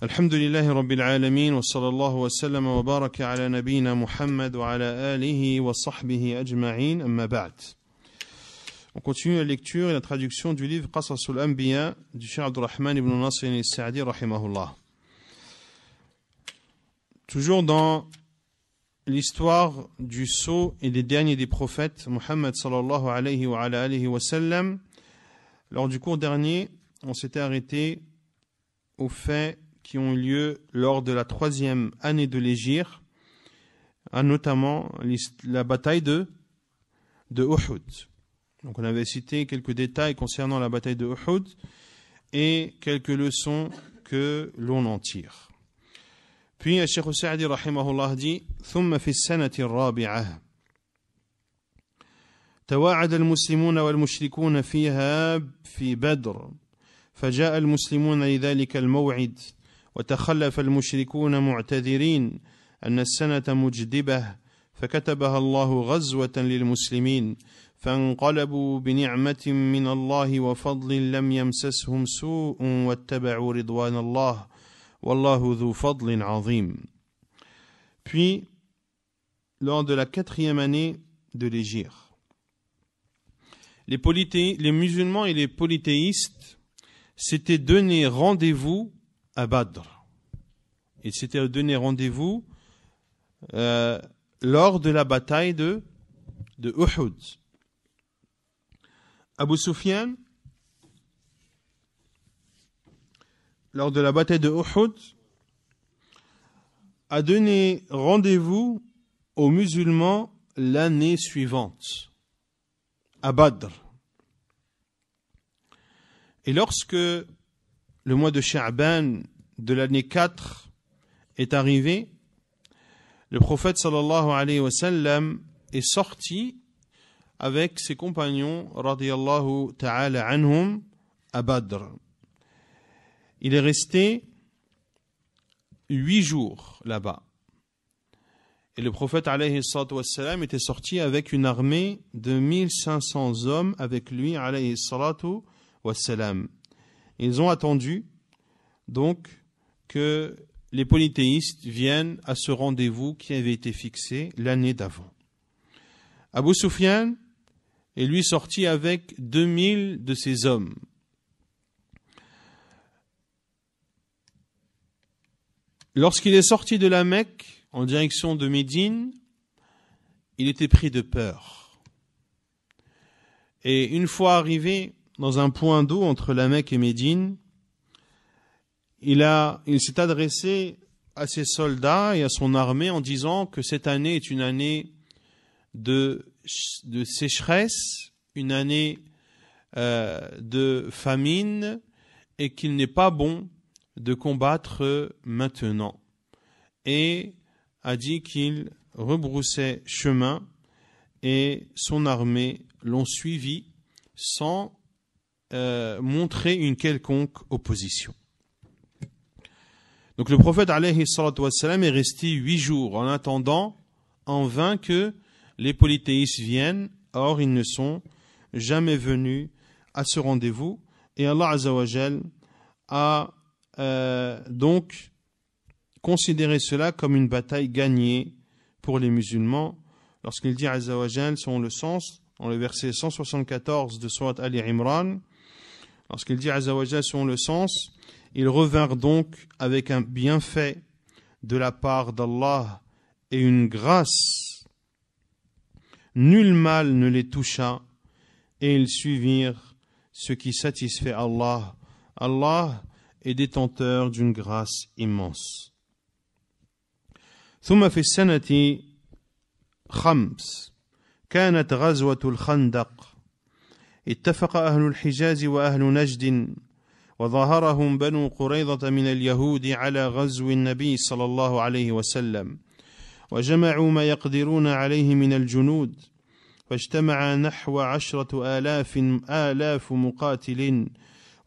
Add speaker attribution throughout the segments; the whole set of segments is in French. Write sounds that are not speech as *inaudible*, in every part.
Speaker 1: wa sallallahu wa sallam wa baraka ala nabina Muhammad wa ala alihi wa sahbihi ajma'in amma بعد On continue la lecture et la traduction du livre Qasas al-Anbiya du Cheikh Abdurrahman ibn Nasir al-Sa'di rahimahullah. Toujours dans l'histoire du sceau et des derniers des prophètes, Muhammad sallallahu alayhi wa, ala alayhi wa sallam, lors du cours dernier, on s'était arrêté au fait qui ont eu lieu lors de la troisième année de l'Égir, notamment la bataille de, de Uhud. Donc on avait cité quelques détails concernant la bataille de Uhud et quelques leçons que l'on en tire. Puis le Cheikh Sa'di rahimahullah dit Thumma ثم في السنة الرابعة fi Badr fa ja'a al-muslimuna li dhalika al-mau'id mawid وتخلف المشركون معتذرين ان السنه مجدبه فكتبها الله غزوه للمسلمين فانقلبوا بنعمه من الله وفضل لم يمسسهم سوء واتبعوا رضوان الله والله ذو فضل عظيم Puis, lors de la quatrième année de l'Égir, les, les musulmans et les polythéistes s'étaient donné rendez-vous à Badr. il s'était donné rendez-vous euh, lors de la bataille de, de Uhud. Abu Sufyan, lors de la bataille de Uhud, a donné rendez-vous aux musulmans l'année suivante, à Badr. Et lorsque le mois de Sha'ban de l'année 4 est arrivé, le prophète sallallahu alayhi wa sallam est sorti avec ses compagnons Radiallahu ta'ala anhum à Badr. Il est resté huit jours là-bas. Et le prophète alayhi wassalam, était sorti avec une armée de 1500 hommes avec lui alayhi wassalam. Ils ont attendu donc que les polythéistes viennent à ce rendez-vous qui avait été fixé l'année d'avant. Abu Soufian est lui sorti avec 2000 de ses hommes. Lorsqu'il est sorti de la Mecque en direction de Médine, il était pris de peur. Et une fois arrivé dans un point d'eau entre la Mecque et Médine, il, il s'est adressé à ses soldats et à son armée en disant que cette année est une année de, sécheresse, une année euh, de famine, et qu'il n'est pas bon de combattre maintenant. Et a dit qu'il rebroussait chemin, et son armée l'ont suivi sans euh, montrer une quelconque opposition. Donc le prophète alayhi est resté huit jours en attendant en vain que les polythéistes viennent. Or, ils ne sont jamais venus à ce rendez-vous. Et Allah Azawajal a euh, donc considéré cela comme une bataille gagnée pour les musulmans. Lorsqu'il dit Azawajal selon le sens, dans le verset 174 de Surat Ali Imran, lorsqu'il dit Azawajal selon le sens, ils revinrent donc avec un bienfait de la part d'Allah et une grâce. Nul mal ne les toucha et ils suivirent ce qui satisfait Allah. Allah est détenteur d'une grâce immense. ثم في السنة خمس كانت غزوة الخندق اتفق أهل الحجاز وأهل نجد وظهرهم بنو قريضة من اليهود على غزو النبي صلى الله عليه وسلم وجمعوا ما يقدرون عليه من الجنود فاجتمع نحو عشرة آلاف آلاف مقاتل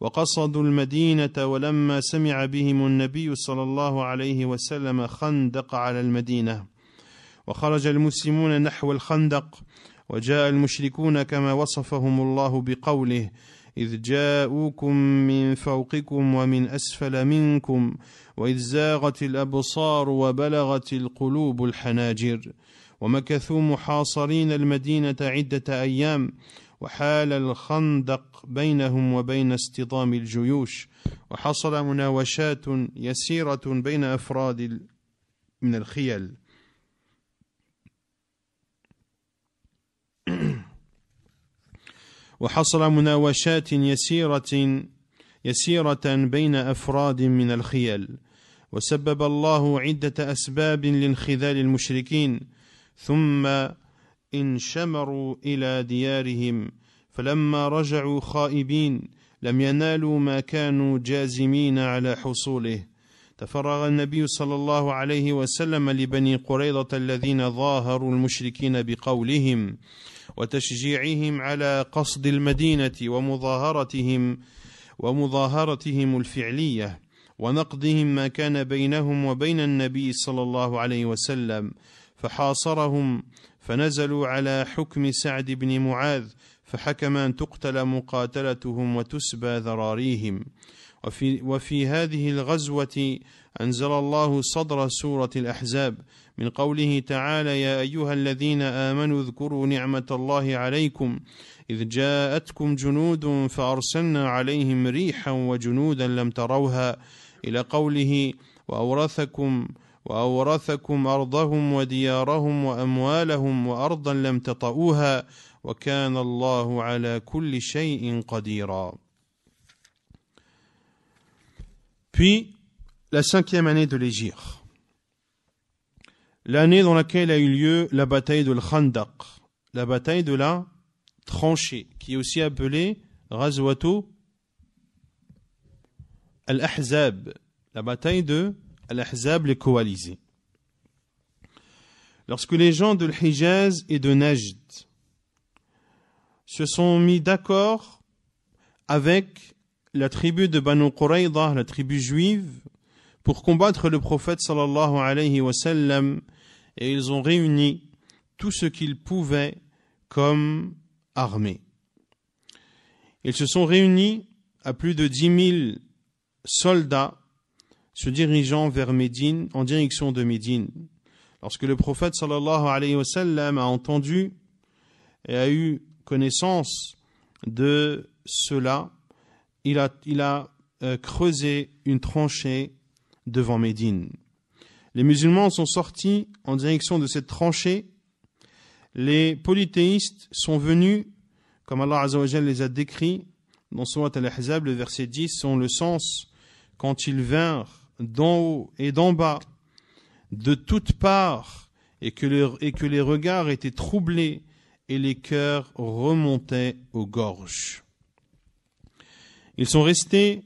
Speaker 1: وقصدوا المدينة ولما سمع بهم النبي صلى الله عليه وسلم خندق على المدينة وخرج المسلمون نحو الخندق وجاء المشركون كما وصفهم الله بقوله إذ جاءوكم من فوقكم ومن أسفل منكم وإذ زاغت الأبصار وبلغت القلوب الحناجر ومكثوا محاصرين المدينة عدة أيام وحال الخندق بينهم وبين اصطدام الجيوش وحصل مناوشات يسيرة بين أفراد من الخيل *clears throat* وحصل مناوشات يسيرة يسيرة بين أفراد من الخيل وسبب الله عدة أسباب لانخذال المشركين ثم انشمروا إلى ديارهم فلما رجعوا خائبين لم ينالوا ما كانوا جازمين على حصوله تفرغ النبي صلى الله عليه وسلم لبني قريضة الذين ظاهروا المشركين بقولهم وتشجيعهم على قصد المدينه ومظاهرتهم ومظاهرتهم الفعليه ونقدهم ما كان بينهم وبين النبي صلى الله عليه وسلم فحاصرهم فنزلوا على حكم سعد بن معاذ فحكم ان تقتل مقاتلتهم وتسبى ذراريهم وفي, وفي هذه الغزوه انزل الله صدر سوره الاحزاب من قوله تعالى يا ايها الذين امنوا اذكروا نعمه الله عليكم اذ جاءتكم جنود فارسلنا عليهم ريحا وجنودا لم تروها الى قوله واورثكم واورثكم ارضهم وديارهم واموالهم وارضا لم تطئوها وكان الله على كل شيء قديرا Puis la cinquième année de l'Égir, l'année dans laquelle a eu lieu la bataille de l'Khandaq, la bataille de la tranchée, qui est aussi appelée Razwato Al-Ahzab, la bataille de Al-Ahzab, les coalisés. Lorsque les gens de l'Hijaz et de Najd se sont mis d'accord avec la tribu de Banu Qurayda, la tribu juive, pour combattre le prophète sallallahu alayhi wa sallam et ils ont réuni tout ce qu'ils pouvaient comme armée. Ils se sont réunis à plus de dix mille soldats se dirigeant vers Médine, en direction de Médine. Lorsque le prophète sallallahu alayhi wa sallam a entendu et a eu connaissance de cela, il a, il a euh, creusé une tranchée devant Médine. Les musulmans sont sortis en direction de cette tranchée. Les polythéistes sont venus, comme Allah Azzawajal les a décrits dans Surat Al-Ahzab, le verset 10, sont le sens quand ils vinrent d'en haut et d'en bas, de toutes parts, et que, et que les regards étaient troublés et les cœurs remontaient aux gorges. Ils sont restés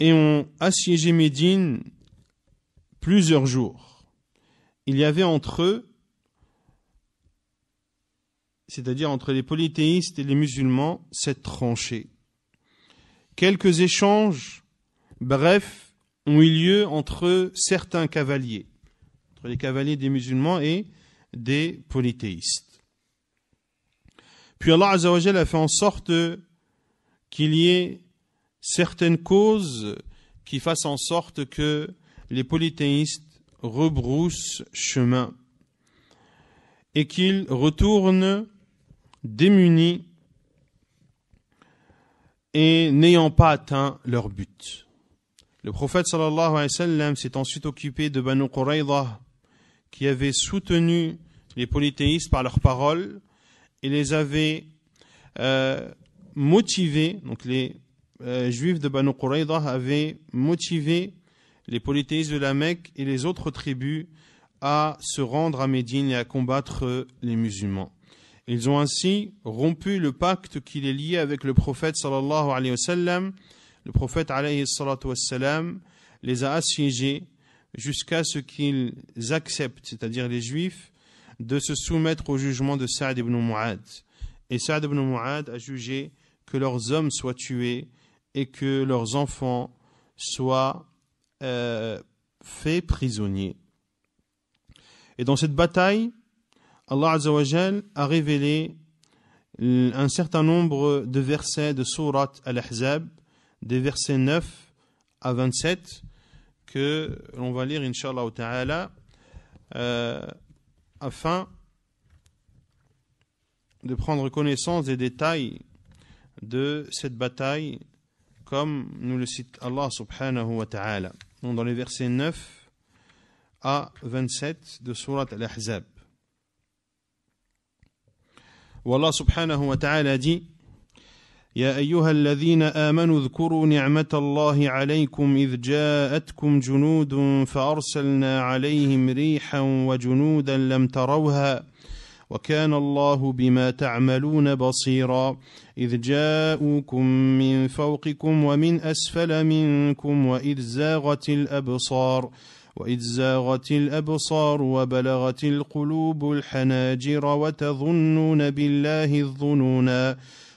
Speaker 1: et ont assiégé Médine plusieurs jours. Il y avait entre eux, c'est-à-dire entre les polythéistes et les musulmans, cette tranchée. Quelques échanges, bref, ont eu lieu entre certains cavaliers, entre les cavaliers des musulmans et des polythéistes. Puis Allah Azzawajal a fait en sorte qu'il y ait certaines causes qui fassent en sorte que les polythéistes rebroussent chemin et qu'ils retournent démunis et n'ayant pas atteint leur but. Le prophète sallallahu alayhi wa sallam s'est ensuite occupé de Banu Qurayza qui avait soutenu les polythéistes par leurs paroles et les avait euh, motivés, donc les euh, juifs de Banu Qurayza avaient motivé les polythéistes de la Mecque et les autres tribus à se rendre à Médine et à combattre les musulmans. Ils ont ainsi rompu le pacte qui les liait avec le prophète sallallahu alayhi wa sallam. Le prophète alayhi wa sallam les a assiégés jusqu'à ce qu'ils acceptent, c'est-à-dire les juifs, de se soumettre au jugement de Saad ibn Mu'ad. Et Saad ibn Mu'ad a jugé que leurs hommes soient tués et que leurs enfants soient euh, faits prisonniers. Et dans cette bataille, Allah a révélé un certain nombre de versets de Surat Al-Ahzab, des versets 9 à 27, que l'on va lire, Inch'Allah Ta'ala, euh, afin de prendre connaissance des détails de cette bataille comme nous le cite Allah subhanahu wa ta'ala dans les versets 9 à 27 de Surat Al-Ahzab. Allah subhanahu wa ta'ala dit يا ايها الذين امنوا اذكروا نعمه الله عليكم اذ جاءتكم جنود فارسلنا عليهم ريحا وجنودا لم تروها وكان الله بما تعملون بصيرا اذ جاءوكم من فوقكم ومن اسفل منكم واذ زاغت الابصار واذ زاغت الابصار وبلغت القلوب الحناجر وتظنون بالله الظنونا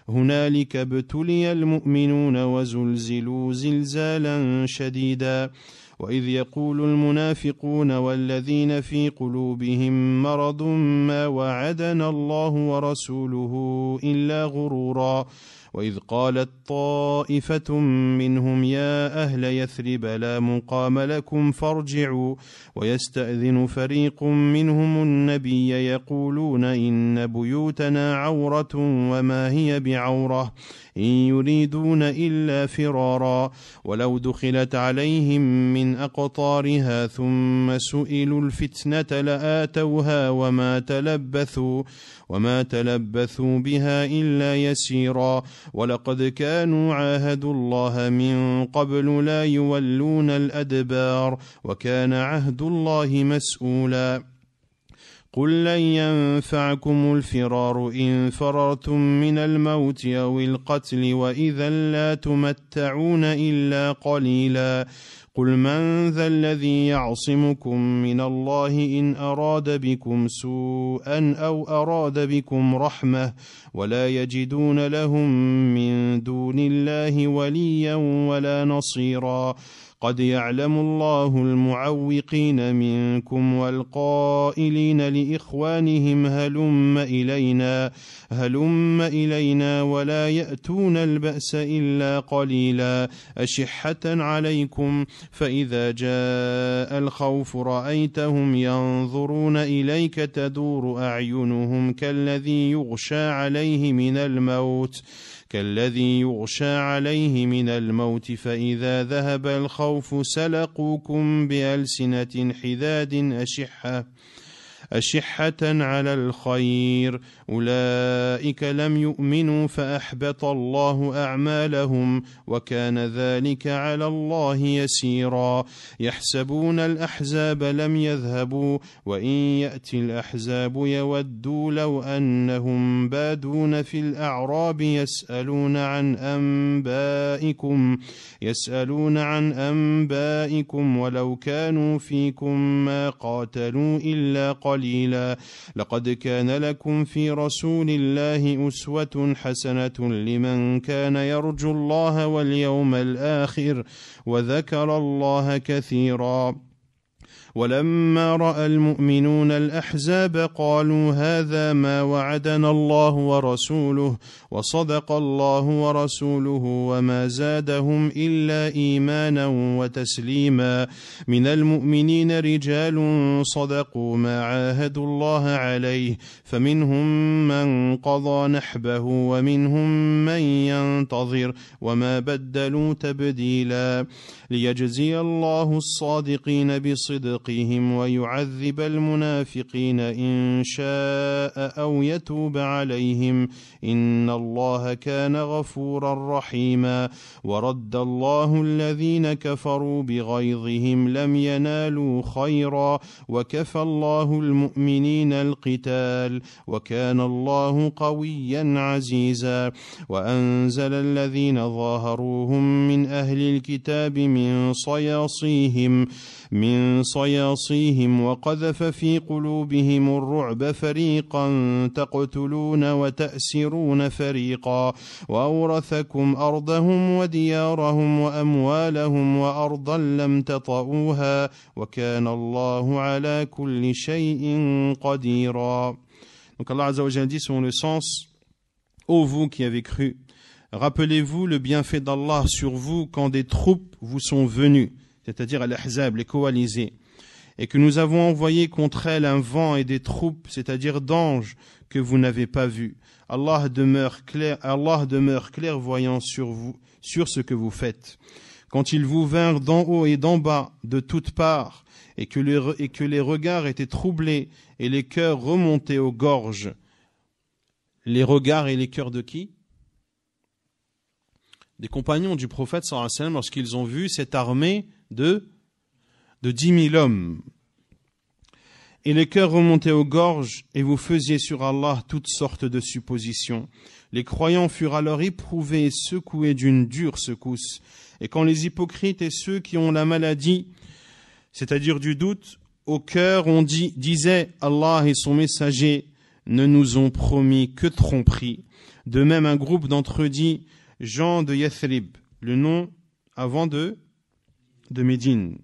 Speaker 1: هنالك ابتلي المؤمنون وزلزلوا زلزالا شديدا واذ يقول المنافقون والذين في قلوبهم مرض ما وعدنا الله ورسوله الا غرورا واذ قالت طائفه منهم يا اهل يثرب لا مقام لكم فارجعوا ويستاذن فريق منهم النبي يقولون ان بيوتنا عوره وما هي بعوره إن يريدون إلا فرارا ولو دخلت عليهم من أقطارها ثم سئلوا الفتنة لآتوها وما تلبثوا وما تلبثوا بها إلا يسيرا ولقد كانوا عاهدوا الله من قبل لا يولون الأدبار وكان عهد الله مسؤولا قل لن ينفعكم الفرار إن فررتم من الموت أو القتل وإذا لا تمتعون إلا قليلا قل من ذا الذي يعصمكم من الله إن أراد بكم سوءا أو أراد بكم رحمة ولا يجدون لهم من دون الله وليا ولا نصيرا قد يعلم الله المعوقين منكم والقائلين لإخوانهم هلم إلينا هلم إلينا ولا يأتون البأس إلا قليلا أشحة عليكم فإذا جاء الخوف رأيتهم ينظرون إليك تدور أعينهم كالذي يغشى عليه من الموت كالذي يغشى عليه من الموت فإذا ذهب الخوف سلقوكم بألسنة حداد أشحة أشحة على الخير أولئك لم يؤمنوا فأحبط الله أعمالهم وكان ذلك على الله يسيرا يحسبون الأحزاب لم يذهبوا وإن يأتي الأحزاب يودوا لو أنهم بادون في الأعراب يسألون عن أنبائكم يسألون عن أنبائكم ولو كانوا فيكم ما قاتلوا إلا قليلا لقد كان لكم في برسول الله أسوة حسنة لمن كان يرجو الله واليوم الآخر وذكر الله كثيرا ولما راى المؤمنون الاحزاب قالوا هذا ما وعدنا الله ورسوله وصدق الله ورسوله وما زادهم الا ايمانا وتسليما من المؤمنين رجال صدقوا ما عاهدوا الله عليه فمنهم من قضى نحبه ومنهم من ينتظر وما بدلوا تبديلا ليجزي الله الصادقين بصدقهم ويعذب المنافقين ان شاء او يتوب عليهم ان الله كان غفورا رحيما ورد الله الذين كفروا بغيظهم لم ينالوا خيرا وكفى الله المؤمنين القتال وكان الله قويا عزيزا وانزل الذين ظاهروهم من اهل الكتاب من من صياصيهم من صياصيهم وقذف في قلوبهم الرعب فريقا تقتلون وتأسرون فريقا وأورثكم أرضهم وديارهم وأموالهم وأرضا لم تطئوها وكان الله على كل شيء قديرا Donc Allah Azza wa Jalla dit selon le sens Ô vous qui avez cru Rappelez-vous le bienfait d'Allah sur vous quand des troupes vous sont venues, c'est-à-dire à ahzab les coalisés, et que nous avons envoyé contre elles un vent et des troupes, c'est-à-dire d'anges, que vous n'avez pas vus. Allah demeure, clair, Allah demeure clairvoyant sur vous, sur ce que vous faites. Quand ils vous vinrent d'en haut et d'en bas, de toutes parts, et que, les, et que les regards étaient troublés et les cœurs remontaient aux gorges. Les regards et les cœurs de qui des compagnons du prophète sallallahu lorsqu'ils ont vu cette armée de de dix mille hommes. Et les cœurs remontaient aux gorges, et vous faisiez sur Allah toutes sortes de suppositions. Les croyants furent alors éprouvés et secoués d'une dure secousse. Et quand les hypocrites et ceux qui ont la maladie, c'est-à-dire du doute, au cœur on dit, disait Allah et son messager ne nous ont promis que tromperie. De même un groupe d'entre eux dit Jean de Yathrib, le nom avant de, de Médine.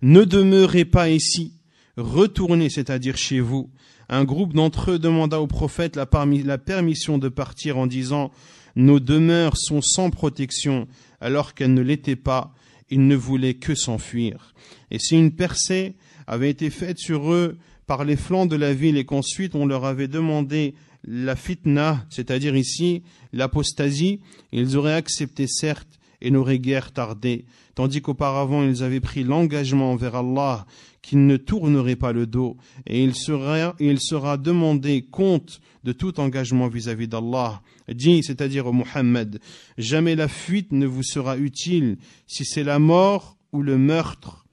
Speaker 1: Ne demeurez pas ici, retournez, c'est-à-dire chez vous. Un groupe d'entre eux demanda au prophète la, la permission de partir en disant Nos demeures sont sans protection, alors qu'elles ne l'étaient pas. Ils ne voulaient que s'enfuir. Et si une percée avait été faite sur eux par les flancs de la ville et qu'ensuite on leur avait demandé la fitna, c'est-à-dire ici l'apostasie, ils auraient accepté certes et n'auraient guère tardé, tandis qu'auparavant ils avaient pris l'engagement envers Allah qu'ils ne tourneraient pas le dos, et il sera, demandé compte de tout engagement vis-à-vis d'Allah. Dit, c'est-à-dire au Muhammad, jamais la fuite ne vous sera utile si c'est la mort ou le meurtre.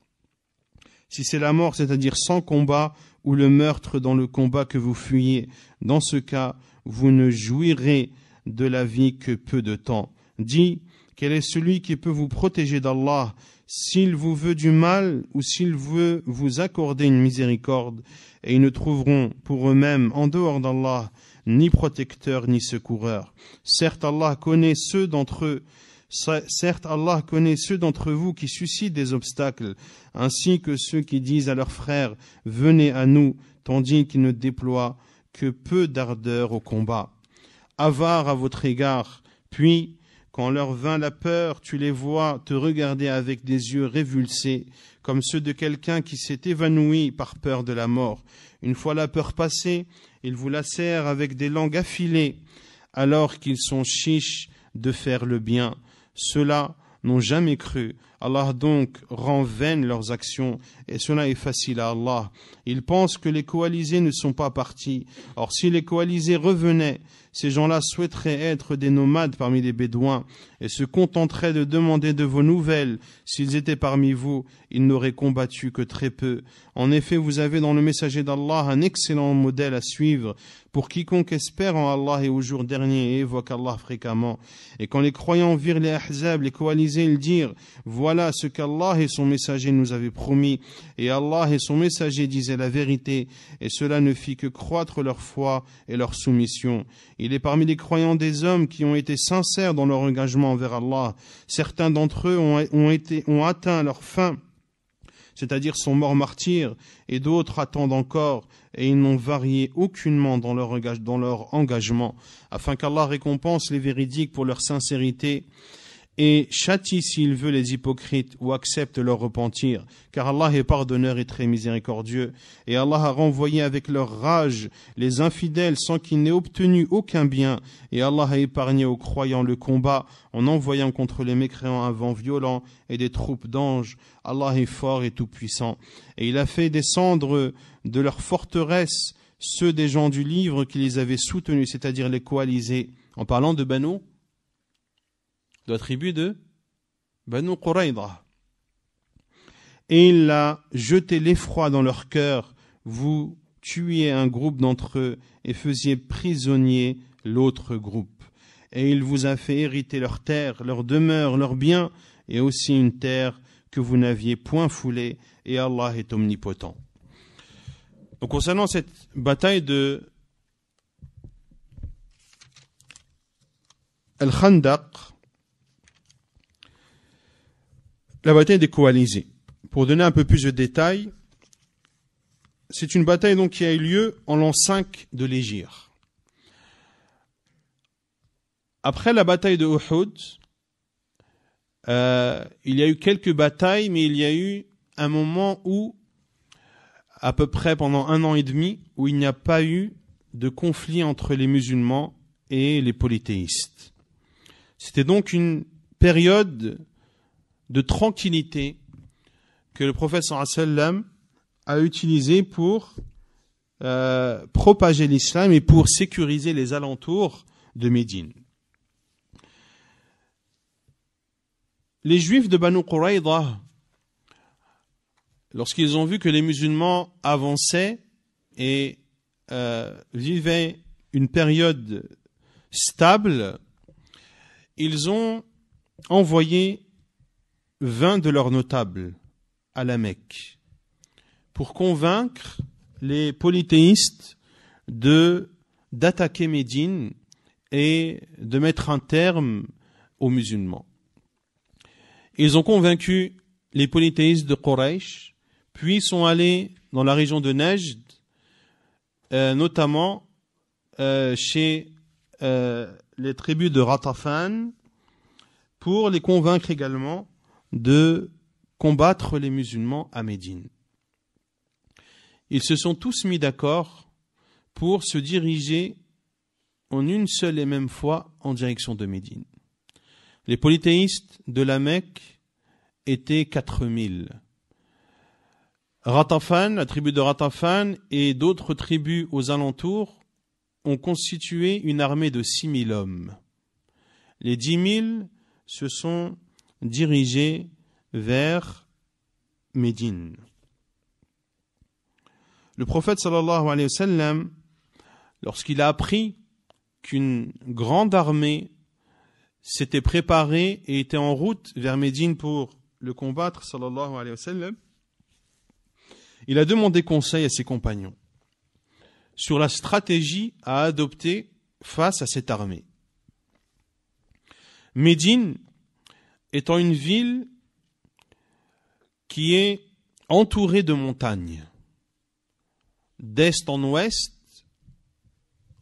Speaker 1: Si c'est la mort, c'est-à-dire sans combat, ou le meurtre dans le combat que vous fuyez. Dans ce cas, vous ne jouirez de la vie que peu de temps. Dis, quel est celui qui peut vous protéger d'Allah s'il vous veut du mal ou s'il veut vous accorder une miséricorde Et ils ne trouveront pour eux-mêmes, en dehors d'Allah, ni protecteur ni secoureur. Certes, Allah connaît ceux d'entre eux Certes, Allah connaît ceux d'entre vous qui suscitent des obstacles, ainsi que ceux qui disent à leurs frères Venez à nous, tandis qu'ils ne déploient que peu d'ardeur au combat. Avare à votre égard, puis, quand leur vint la peur, tu les vois te regarder avec des yeux révulsés, comme ceux de quelqu'un qui s'est évanoui par peur de la mort. Une fois la peur passée, ils vous lacèrent avec des langues affilées, alors qu'ils sont chiches de faire le bien ceux-là n'ont jamais cru Allah donc rend vaines leurs actions, et cela est facile à Allah. Ils pensent que les coalisés ne sont pas partis. Or, si les coalisés revenaient, ces gens-là souhaiteraient être des nomades parmi les Bédouins, et se contenteraient de demander de vos nouvelles. S'ils étaient parmi vous, ils n'auraient combattu que très peu. En effet, vous avez dans le messager d'Allah un excellent modèle à suivre pour quiconque espère en Allah et au jour dernier et évoque Allah fréquemment. Et quand les croyants virent les Ahzab, les coalisés, ils dirent, voilà ce qu'Allah et son messager nous avaient promis, et Allah et son messager disaient la vérité, et cela ne fit que croître leur foi et leur soumission. Il est parmi les croyants des hommes qui ont été sincères dans leur engagement envers Allah. Certains d'entre eux ont, atteint leur fin c'est-à-dire sont morts martyrs, et d'autres attendent encore, et ils n'ont varié aucunement dans leur, engagement, afin qu'Allah récompense les véridiques pour leur sincérité et châtie s'il veut les hypocrites ou accepte leur repentir, car Allah est pardonneur et très miséricordieux, et Allah a renvoyé avec leur rage les infidèles sans qu'ils n'aient obtenu aucun bien, et Allah a épargné aux croyants le combat en envoyant contre les mécréants un vent violent et des troupes d'anges. Allah est fort et tout-puissant, et il a fait descendre de leur forteresse ceux des gens du livre qui les avaient soutenus, c'est-à-dire les coalisés. En parlant de Banu de la tribu de Banu Et il a jeté l'effroi dans leur cœur. Vous tuiez un groupe d'entre eux et faisiez prisonnier l'autre groupe. Et il vous a fait hériter leur terre, leur demeure, leurs biens, et aussi une terre que vous n'aviez point foulée, et Allah est omnipotent. Donc concernant cette bataille de Al-Khandaq, la bataille des coalisés. Pour donner un peu plus de détails, c'est une bataille donc qui a eu lieu en l'an 5 de l'Égir. Après la bataille de Uhud, euh, il y a eu quelques batailles, mais il y a eu un moment où, à peu près pendant un an et demi, où il n'y a pas eu de conflit entre les musulmans et les polythéistes. C'était donc une période de tranquillité que le prophète sallam a utilisé pour euh, propager l'islam et pour sécuriser les alentours de Médine. Les juifs de Banu Quraïda, lorsqu'ils ont vu que les musulmans avançaient et euh, vivaient une période stable, ils ont envoyé 20 de leurs notables à la Mecque pour convaincre les polythéistes de d'attaquer Médine et de mettre un terme aux musulmans. Ils ont convaincu les polythéistes de Quraysh, puis sont allés dans la région de Najd, euh, notamment euh, chez euh, les tribus de Ratafan, pour les convaincre également de combattre les musulmans à Médine. Ils se sont tous mis d'accord pour se diriger en une seule et même fois en direction de Médine. Les polythéistes de la Mecque étaient 4000. Ratafan, la tribu de Ratafan et d'autres tribus aux alentours ont constitué une armée de 6000 hommes. Les dix mille se sont dirigé vers Médine. Le prophète sallallahu alayhi wa sallam, lorsqu'il a appris qu'une grande armée s'était préparée et était en route vers Médine pour le combattre, sallallahu alayhi wa sallam, il a demandé conseil à ses compagnons sur la stratégie à adopter face à cette armée. Médine étant une ville qui est entourée de montagnes, d'est en ouest,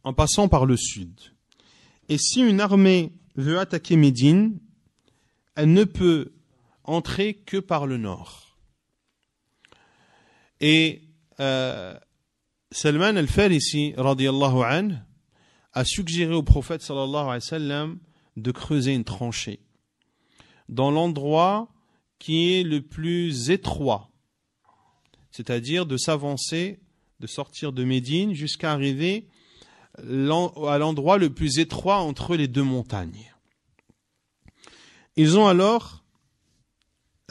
Speaker 1: en passant par le sud. Et si une armée veut attaquer Médine, elle ne peut entrer que par le nord. Et euh, Salman al-Farisi, radiallahu a suggéré au prophète sallallahu alayhi sallam de creuser une tranchée dans l'endroit qui est le plus étroit, c'est-à-dire de s'avancer, de sortir de Médine jusqu'à arriver à l'endroit le plus étroit entre les deux montagnes. Ils ont alors,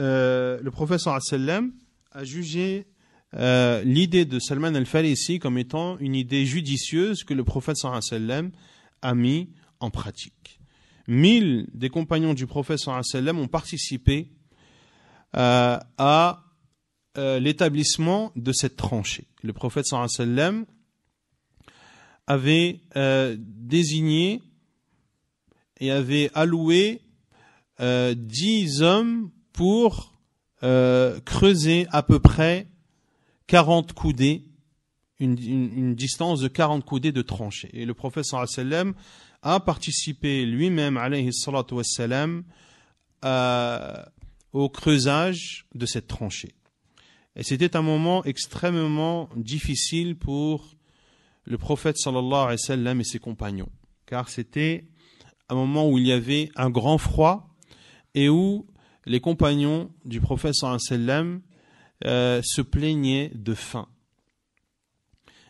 Speaker 1: euh, le professeur sallam a jugé euh, l'idée de Salman al-Farisi comme étant une idée judicieuse que le prophète sallam a mis en pratique mille des compagnons du prophète sallam ont participé euh, à euh, l'établissement de cette tranchée. Le prophète sallam avait euh, désigné et avait alloué dix hommes pour creuser à peu près 40 coudées, une, distance de 40 coudées de tranchée. Et le prophète sallam a participé lui-même, alayhi au creusage de cette tranchée. Et c'était un moment extrêmement difficile pour le prophète sallallahu alayhi wa et ses compagnons, car c'était un moment où il y avait un grand froid et où les compagnons du prophète sallallahu wa euh, se plaignaient de faim.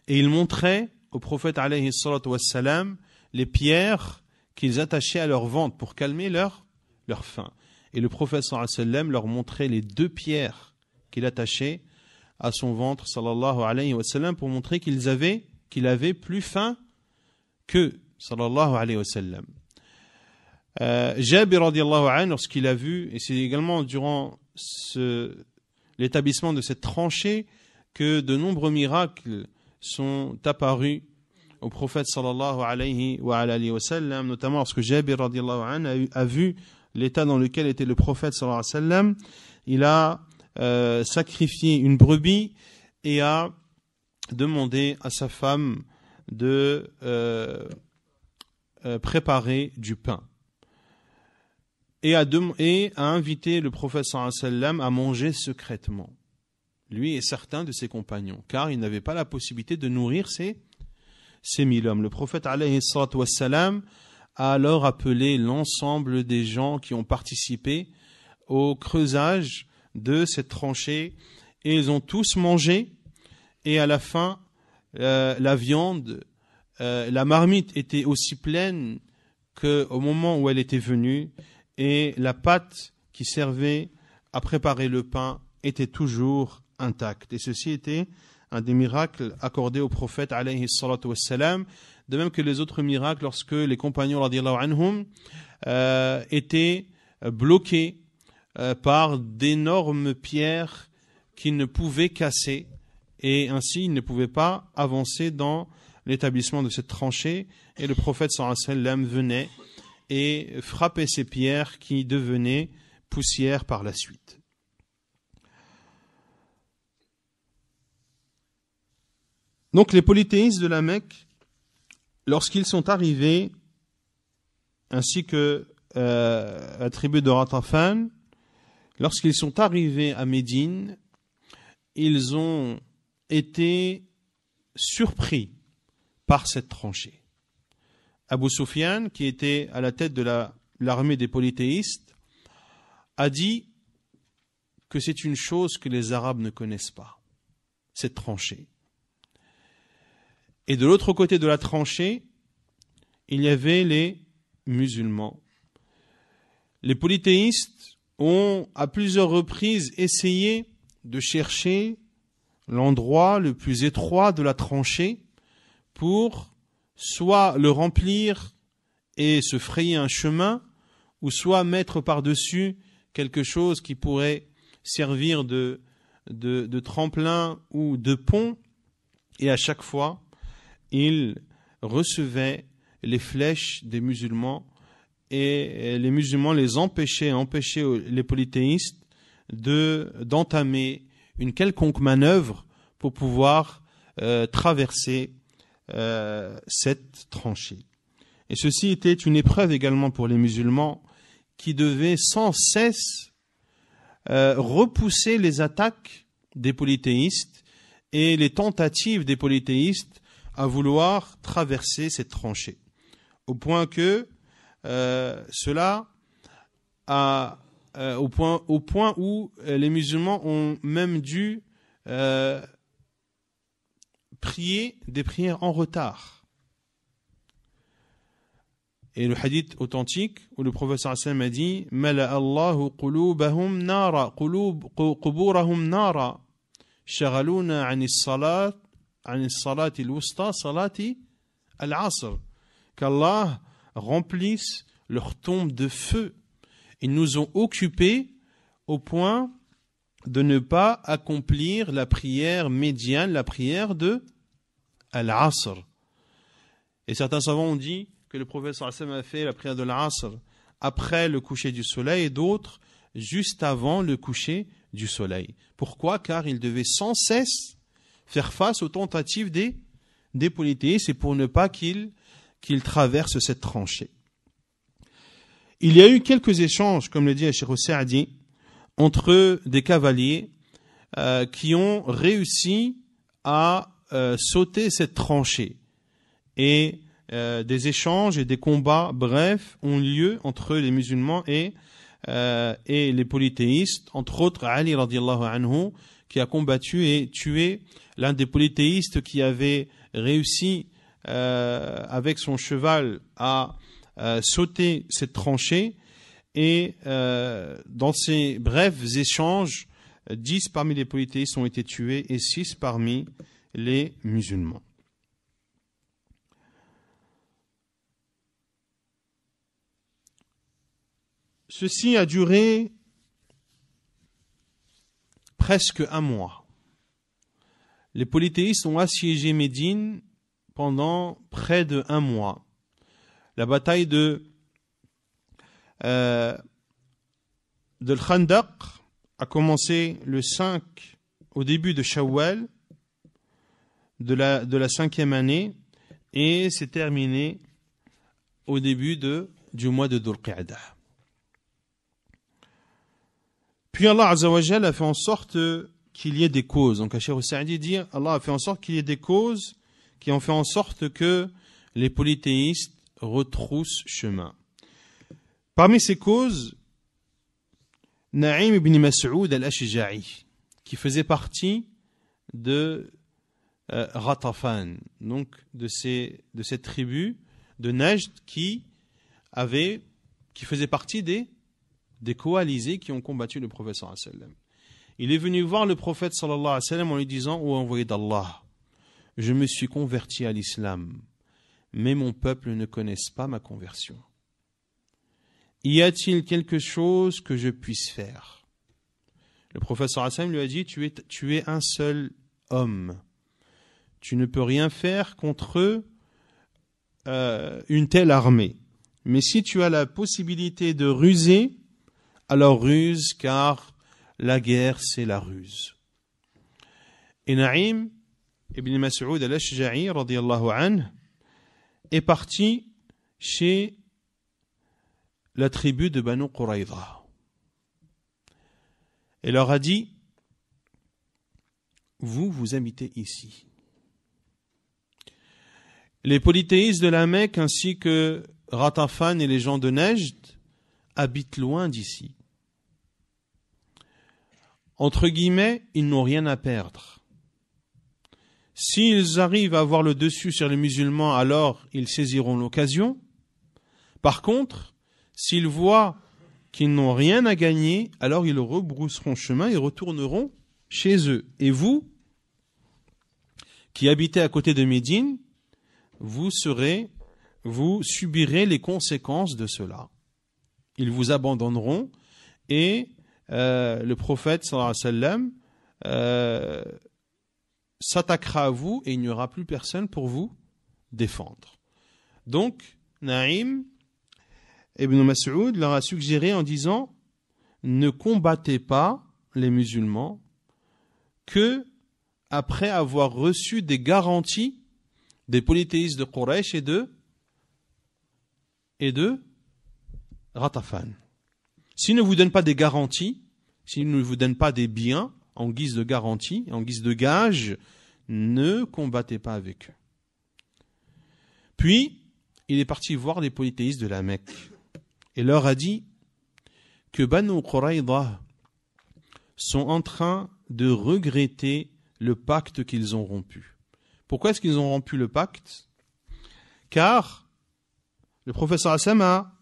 Speaker 1: Et ils montraient au prophète alayhi les pierres qu'ils attachaient à leur ventre pour calmer leur, leur faim. Et le prophète sallam leur montrait les deux pierres qu'il attachait à son ventre sallallahu alayhi wa sallam pour montrer qu'ils avaient qu'il avait plus faim que sallallahu alayhi wa sallam. Euh, Jabir lorsqu'il a vu et c'est également durant l'établissement de cette tranchée que de nombreux miracles sont apparus au prophète sallallahu alayhi wa, alayhi wa sallam, notamment lorsque Jabir radiallahu a, vu l'état dans lequel était le prophète sallallahu alayhi wa sallam, il a euh, sacrifié une brebis et a demandé à sa femme de euh, euh, préparer du pain. Et a, et a invité le prophète sallallahu alayhi wa sallam à manger secrètement, lui et certains de ses compagnons, car il n'avait pas la possibilité de nourrir ses ces mille hommes. Le prophète a alors appelé l'ensemble des gens qui ont participé au creusage de cette tranchée et ils ont tous mangé et à la fin euh, la viande, euh, la marmite était aussi pleine qu'au moment où elle était venue et la pâte qui servait à préparer le pain était toujours intacte. Et ceci était un des miracles accordés au prophète alayhi de même que les autres miracles lorsque les compagnons anhum euh, étaient euh, bloqués euh, par d'énormes pierres qu'ils ne pouvaient casser et ainsi ils ne pouvaient pas avancer dans l'établissement de cette tranchée et le prophète sallallahu alayhi venait et frappait ces pierres qui devenaient poussière par la suite. Donc les polythéistes de la Mecque, lorsqu'ils sont arrivés, ainsi que euh, la tribu de Ratafan, lorsqu'ils sont arrivés à Médine, ils ont été surpris par cette tranchée. Abou Sufyan, qui était à la tête de l'armée des polythéistes, a dit que c'est une chose que les Arabes ne connaissent pas, cette tranchée. Et de l'autre côté de la tranchée, il y avait les musulmans. Les polythéistes ont à plusieurs reprises essayé de chercher l'endroit le plus étroit de la tranchée pour soit le remplir et se frayer un chemin, ou soit mettre par-dessus quelque chose qui pourrait servir de, de, de tremplin ou de pont. Et à chaque fois, il recevait les flèches des musulmans et les musulmans les empêchaient, empêchaient les polythéistes de d'entamer une quelconque manœuvre pour pouvoir euh, traverser euh, cette tranchée. Et ceci était une épreuve également pour les musulmans qui devaient sans cesse euh, repousser les attaques des polythéistes et les tentatives des polythéistes à vouloir traverser cette tranchée, au point que euh, cela a, euh, au, point, au point où les musulmans ont même dû euh, prier des prières en retard. Et le hadith authentique où le professeur Hassan a dit Mala Allahu nara, qulub, quburahum nara, shagaluna anis salat, عن الصلاة qu'Allah remplisse leur tombe de feu ils nous ont occupés au point de ne pas accomplir la prière médiane, la prière de Al-Asr. Et certains savants ont dit que le prophète a fait la prière de l'Asr après le coucher du soleil et d'autres juste avant le coucher du soleil. Pourquoi Car il devait sans cesse faire face aux tentatives des, des polythéistes et pour ne pas qu'ils traversent cette tranchée. Il y a eu quelques échanges, comme le dit Achir Saadi, entre des cavaliers euh, qui ont réussi à euh, sauter cette tranchée. Et euh, des échanges et des combats brefs ont lieu entre les musulmans et, et les polythéistes, entre autres Ali radiallahu anhu, qui a combattu et tué l'un des polythéistes qui avait réussi euh, avec son cheval à euh, sauter cette tranchée. Et euh, dans ces brefs échanges, dix parmi les polythéistes ont été tués et six parmi les musulmans. Ceci a duré presque un mois. Les polythéistes ont assiégé Médine pendant près de un mois. La bataille de, euh, a commencé le 5, au début de Shawwal, de la, de la cinquième année, et s'est terminée au début de, du mois de dhul puis Allah Azzawajal a fait en sorte qu'il y ait des causes. Donc Hachir Saadi dit Allah a fait en sorte qu'il y ait des causes qui ont fait en sorte que les polythéistes retroussent chemin. Parmi ces causes, Na'im ibn Mas'ud al-Ashja'i, qui faisait partie de euh, Ratafan, donc de, ces, de cette tribu de Najd qui, avait, qui faisait partie des des coalisés qui ont combattu le prophète sallallahu Il est venu voir le prophète sallallahu en lui disant Ô envoyé d'Allah, je me suis converti à l'islam, mais mon peuple ne connaisse pas ma conversion. Y a-t-il quelque chose que je puisse faire Le prophète sallallahu lui a dit tu es, un seul homme. Tu ne peux rien faire contre euh, une telle armée. Mais si tu as la possibilité de ruser, à leur ruse, car la guerre, c'est la ruse. Et Naïm ibn Mas'ud al-Ashja'i, est parti chez la tribu de Banu Quraïda. Et leur a dit, vous, vous habitez ici. Les polythéistes de la Mecque ainsi que Ratafan et les gens de Nejd habitent loin d'ici. Entre guillemets, ils n'ont rien à perdre. S'ils arrivent à avoir le dessus sur les musulmans, alors ils saisiront l'occasion. Par contre, s'ils voient qu'ils n'ont rien à gagner, alors ils rebrousseront chemin et retourneront chez eux. Et vous, qui habitez à côté de Médine, vous serez, vous subirez les conséquences de cela. Ils vous abandonneront et euh, le prophète sallallahu alayhi euh, s'attaquera à vous et il n'y aura plus personne pour vous défendre. Donc, Naïm ibn Mas'ud leur a suggéré en disant ne combattez pas les musulmans que après avoir reçu des garanties des polythéistes de Quraysh et de et de Ratafan. S'ils ne vous donnent pas des garanties, s'ils ne vous donnent pas des biens en guise de garantie, en guise de gage, ne combattez pas avec eux. Puis, il est parti voir les polythéistes de la Mecque et leur a dit que Banu Quraïda sont en train de regretter le pacte qu'ils ont rompu. Pourquoi est-ce qu'ils ont rompu le pacte Car le professeur Assama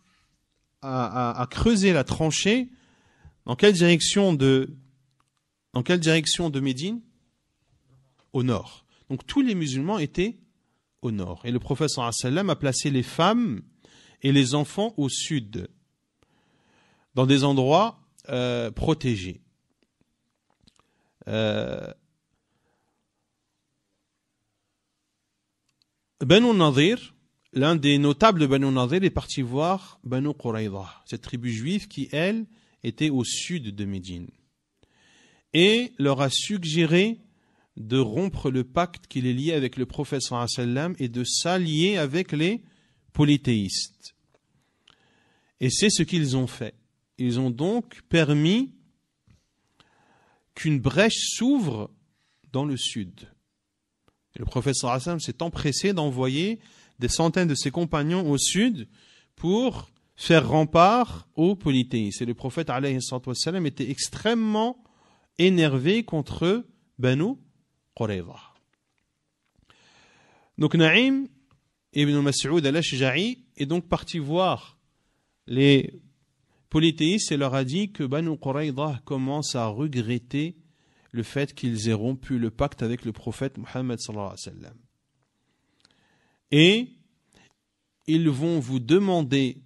Speaker 1: à, creuser la tranchée dans quelle direction de, dans quelle direction de Médine Au nord. Donc tous les musulmans étaient au nord. Et le prophète sallam a placé les femmes et les enfants au sud, dans des endroits euh, protégés. Euh, Nadir, l'un des notables de Banu Nadir est parti voir Banu Quraïda, cette tribu juive qui, elle, était au sud de Médine, et leur a suggéré de rompre le pacte qui les liait avec le prophète sallam et de s'allier avec les polythéistes. Et c'est ce qu'ils ont fait. Ils ont donc permis qu'une brèche s'ouvre dans le sud. Et le prophète sallam s'est empressé d'envoyer des centaines de ses compagnons au sud pour faire rempart aux polythéistes. Et le prophète والسلام, était extrêmement énervé contre Banu Qurayza. Donc Naïm ibn Mas'ud al est donc parti voir les polythéistes et leur a dit que Banu Qurayza commence à regretter le fait qu'ils aient rompu le pacte avec le prophète Muhammad sallallahu alayhi wa sallam et ils vont vous demander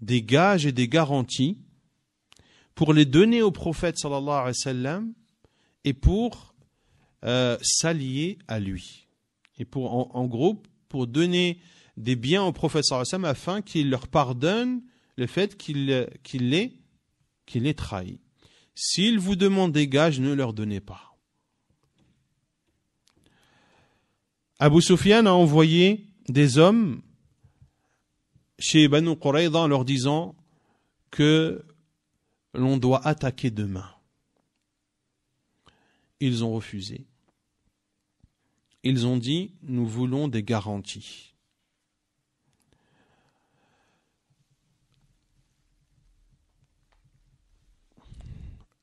Speaker 1: des gages et des garanties pour les donner au prophète sallallahu alayhi wa sallam et pour euh, s'allier à lui. Et pour, en, groupe pour donner des biens au prophète sallallahu alayhi wa sallam afin qu'il leur pardonne le fait qu'il qu'il les trahit. S'ils vous demandent des gages, ne leur donnez pas. Abu Sufyan a envoyé des hommes chez Banu Quraïda en leur disant que l'on doit attaquer demain. Ils ont refusé. Ils ont dit nous voulons des garanties.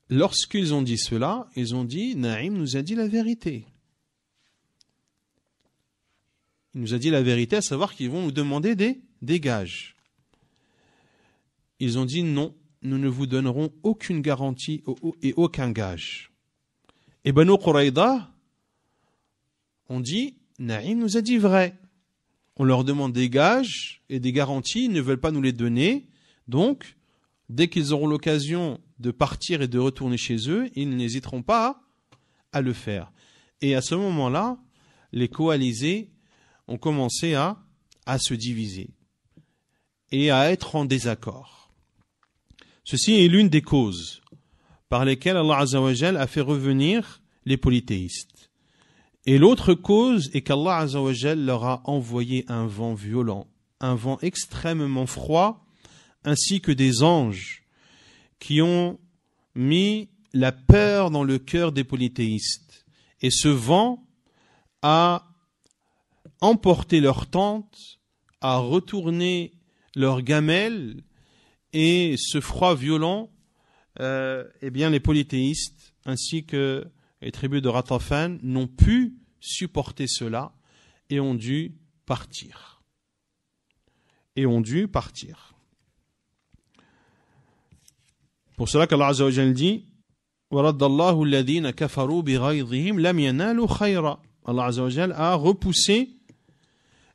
Speaker 1: Lorsqu'ils ont dit cela, ils ont dit Naïm nous a dit la vérité il nous a dit la vérité, à savoir qu'ils vont nous demander des, des gages. Ils ont dit non, nous ne vous donnerons aucune garantie et aucun gage. Et Banu Quraïda, on dit, Naïm nous a dit vrai. On leur demande des gages et des garanties, ils ne veulent pas nous les donner. Donc, dès qu'ils auront l'occasion de partir et de retourner chez eux, ils n'hésiteront pas à le faire. Et à ce moment-là, les coalisés ont commencé à, à se diviser et à être en désaccord. Ceci est l'une des causes par lesquelles Allah a fait revenir les polythéistes. Et l'autre cause est qu'Allah leur a envoyé un vent violent, un vent extrêmement froid, ainsi que des anges qui ont mis la peur dans le cœur des polythéistes. Et ce vent a emporter leur tente, à retourner leur gamelle et ce froid violent, euh, eh bien les polythéistes ainsi que les tribus de Ratafan n'ont pu supporter cela et ont dû partir. Et ont dû partir. Pour cela qu'Allah dit Allah a repoussé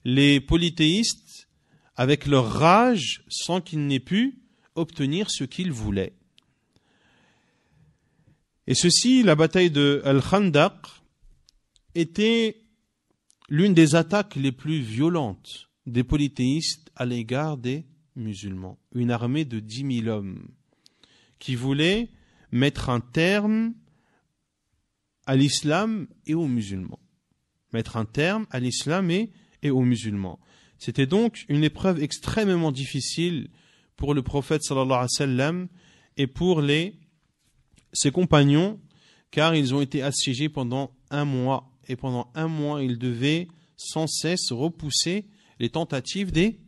Speaker 1: les polythéistes avec leur rage sans qu'ils n'aient pu obtenir ce qu'ils voulaient. Et ceci, la bataille de Al-Khandaq était l'une des attaques les plus violentes des polythéistes à l'égard des musulmans. Une armée de dix mille hommes qui voulait mettre un terme à l'islam et aux musulmans. Mettre un terme à l'islam et et aux musulmans. C'était donc une épreuve extrêmement difficile pour le prophète sallallahu alayhi wa sallam et pour les, ses compagnons, car ils ont été assiégés pendant un mois. Et pendant un mois, ils devaient sans cesse repousser les tentatives des,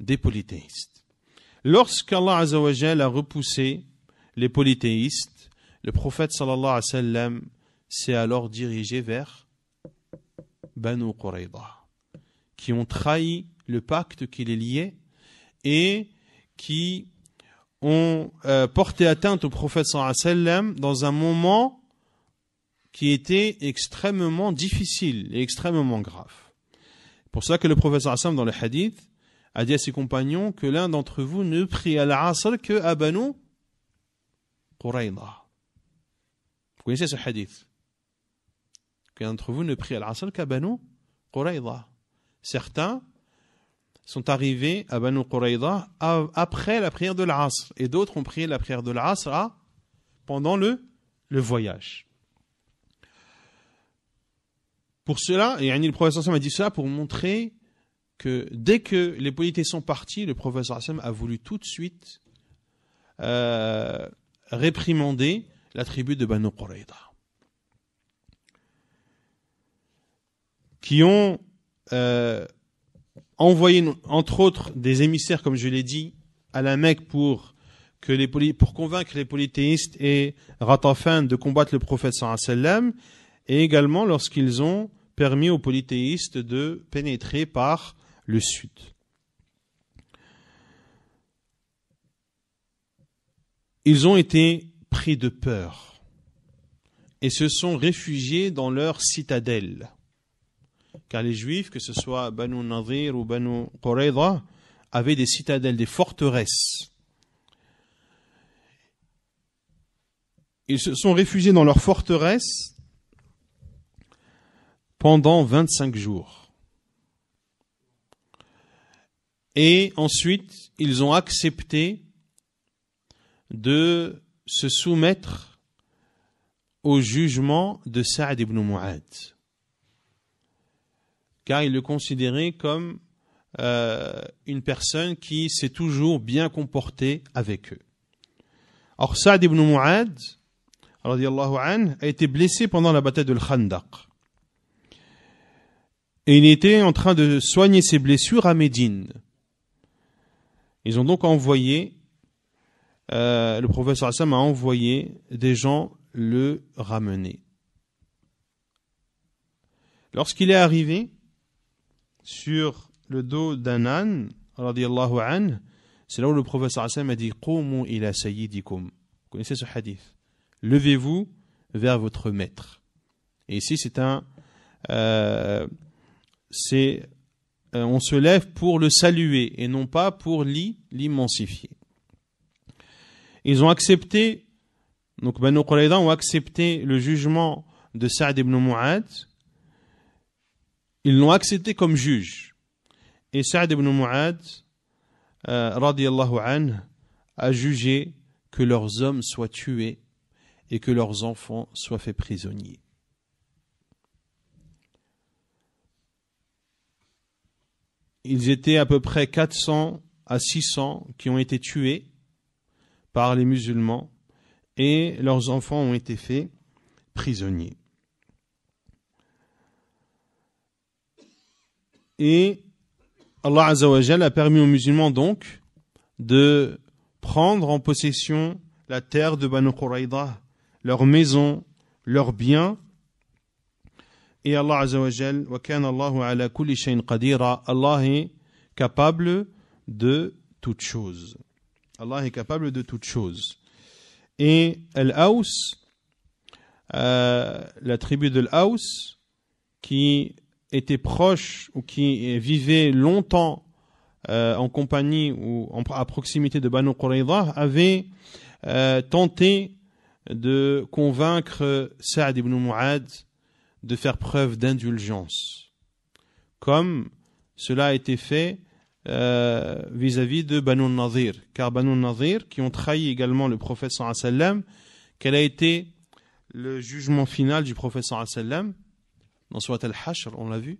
Speaker 1: des polythéistes. Lorsqu'Allah a repoussé les polythéistes, le prophète sallallahu alayhi wa sallam s'est alors dirigé vers Banu Qurayda qui ont trahi le pacte qui les liait et qui ont euh, porté atteinte au prophète sallam dans un moment qui était extrêmement difficile et extrêmement grave. Pour cela que le prophète sallam dans le hadith a dit à ses compagnons que l'un d'entre vous ne prie à l'Asr que à Banu Qurayza. Vous connaissez ce hadith Qu'un d'entre vous ne prie à l'Asr qu'à Banu Qurayza. Certains sont arrivés à Banu Quraïda après la prière de l'Asr et d'autres ont prié la prière de l'Asr pendant le, le voyage. Pour cela, et le professeur a dit cela pour montrer que dès que les politiques sont partis, le professeur a voulu tout de suite euh, réprimander la tribu de Banu Quraïda. Qui ont euh, envoyer entre autres des émissaires, comme je l'ai dit, à la Mecque pour que pour convaincre les polythéistes et Ratafan de combattre le prophète sallam et également lorsqu'ils ont permis aux polythéistes de pénétrer par le sud. Ils ont été pris de peur et se sont réfugiés dans leur citadelle. Car les Juifs, que ce soit Banu Nadir ou Banu Qurayza, avaient des citadelles, des forteresses. Ils se sont réfugiés dans leurs forteresses pendant 25 jours. Et ensuite, ils ont accepté de se soumettre au jugement de Saad ibn Mu'ad car il le considérait comme euh, une personne qui s'est toujours bien comportée avec eux. Or, Saad ibn Mu'ad a été blessé pendant la bataille de l'Khandaq. Et il était en train de soigner ses blessures à Médine. Ils ont donc envoyé, euh, le professeur Assam a envoyé des gens le ramener. Lorsqu'il est arrivé, sur le dos d'un âne, c'est là où le prophète a dit il ila sayyidikum. Vous connaissez ce hadith Levez-vous vers votre maître. Et ici, c'est un. Euh, c'est. Euh, on se lève pour le saluer et non pas pour l'immensifier. Ils ont accepté. Donc, Banu Qurayda ont accepté le jugement de Sa'd ibn Mu'ad ils l'ont accepté comme juge. Et Saad ibn Mu'ad, euh, a jugé que leurs hommes soient tués et que leurs enfants soient faits prisonniers. Ils étaient à peu près 400 à 600 qui ont été tués par les musulmans et leurs enfants ont été faits prisonniers. Et Allah Azzawajal a permis aux musulmans donc de prendre en possession la terre de Banu Quraïda, leurs maisons, leurs biens. Et Allah Azzawajal, wa Allahu ala kulli Allah est capable de toutes choses. Allah est capable de toutes choses. Et al aus euh, la tribu de al aus qui était proche ou qui vivaient longtemps euh, en compagnie ou à proximité de Banu Qurayza avait euh, tenté de convaincre Saad ibn Mu'ad de faire preuve d'indulgence, comme cela a été fait euh, vis-à-vis de Banu Nadir, car Banu Nadir, qui ont trahi également le prophète sallam, quel a été le jugement final du prophète sallam dans al on l'a vu,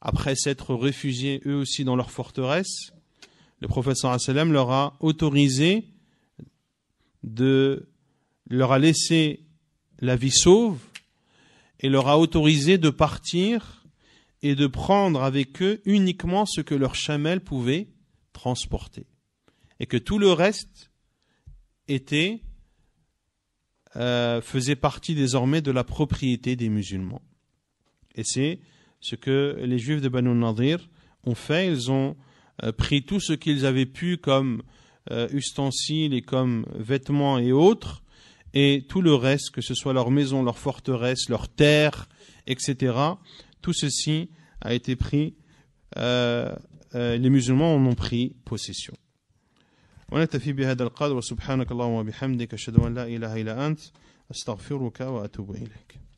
Speaker 1: après s'être réfugiés eux aussi dans leur forteresse, le prophète sallam leur a autorisé de leur a laissé la vie sauve et leur a autorisé de partir et de prendre avec eux uniquement ce que leur chamelle pouvait transporter et que tout le reste était euh, faisait partie désormais de la propriété des musulmans. Et c'est ce que les juifs de Banu Nadir ont fait. Ils ont euh, pris tout ce qu'ils avaient pu comme euh, ustensiles et comme vêtements et autres, et tout le reste, que ce soit leur maison, leur forteresse, leur terre, etc. Tout ceci a été pris, les musulmans en ont pris possession. ونكتفي بهذا القدر وسبحانك اللهم وبحمدك أشهد أن لا إله إلا أنت أستغفرك وأتوب إليك